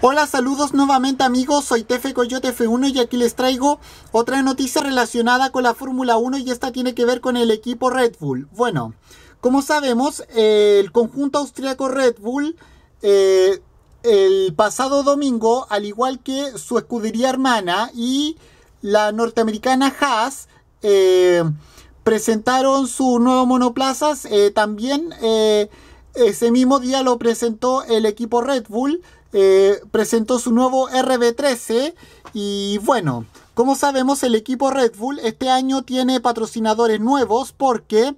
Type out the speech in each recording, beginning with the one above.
Hola, saludos nuevamente amigos, soy Tefe Coyote F1 y aquí les traigo otra noticia relacionada con la Fórmula 1 y esta tiene que ver con el equipo Red Bull. Bueno, como sabemos, el conjunto austriaco Red Bull eh, el pasado domingo, al igual que su escudería hermana y la norteamericana Haas, eh, presentaron su nuevo monoplazas. Eh, también ese mismo día lo presentó el equipo Red Bull. Eh, presentó su nuevo RB13 y bueno, como sabemos el equipo Red Bull este año tiene patrocinadores nuevos porque,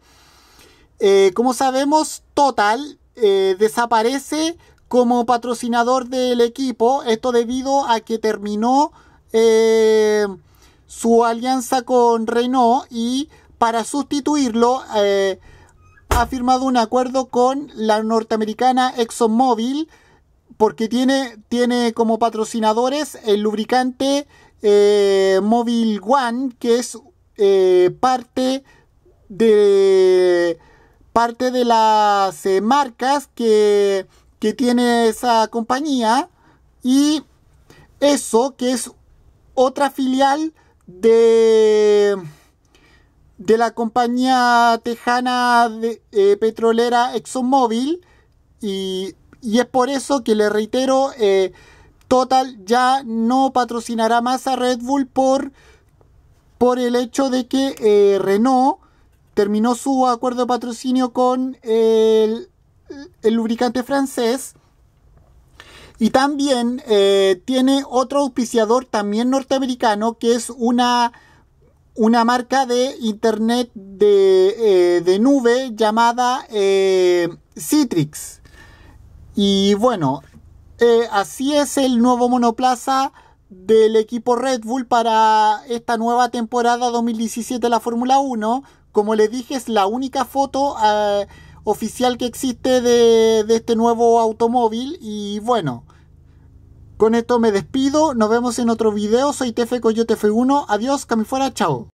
eh, como sabemos, Total eh, desaparece como patrocinador del equipo, esto debido a que terminó su alianza con Renault y para sustituirlo ha firmado un acuerdo con la norteamericana ExxonMobil porque tiene, tiene como patrocinadores el lubricante eh, One, que es eh, parte de parte de las eh, marcas que, tiene esa compañía y eso que es otra filial de de la compañía tejana de, eh, petrolera ExxonMobil y y es por eso que le reitero, eh, Total ya no patrocinará más a Red Bull por, por el hecho de que eh, Renault terminó su acuerdo de patrocinio con el, lubricante francés. Y también eh, tiene otro auspiciador también norteamericano que es una, una marca de internet de, de nube llamada Citrix. Y bueno, eh, así es el nuevo monoplaza del equipo Red Bull para esta nueva temporada 2017 de la Fórmula 1. Como les dije, es la única foto eh, oficial que existe de, este nuevo automóvil. Y bueno, con esto me despido. Nos vemos en otro video. Soy TF Coyote F1. Adiós, camifuera, chao.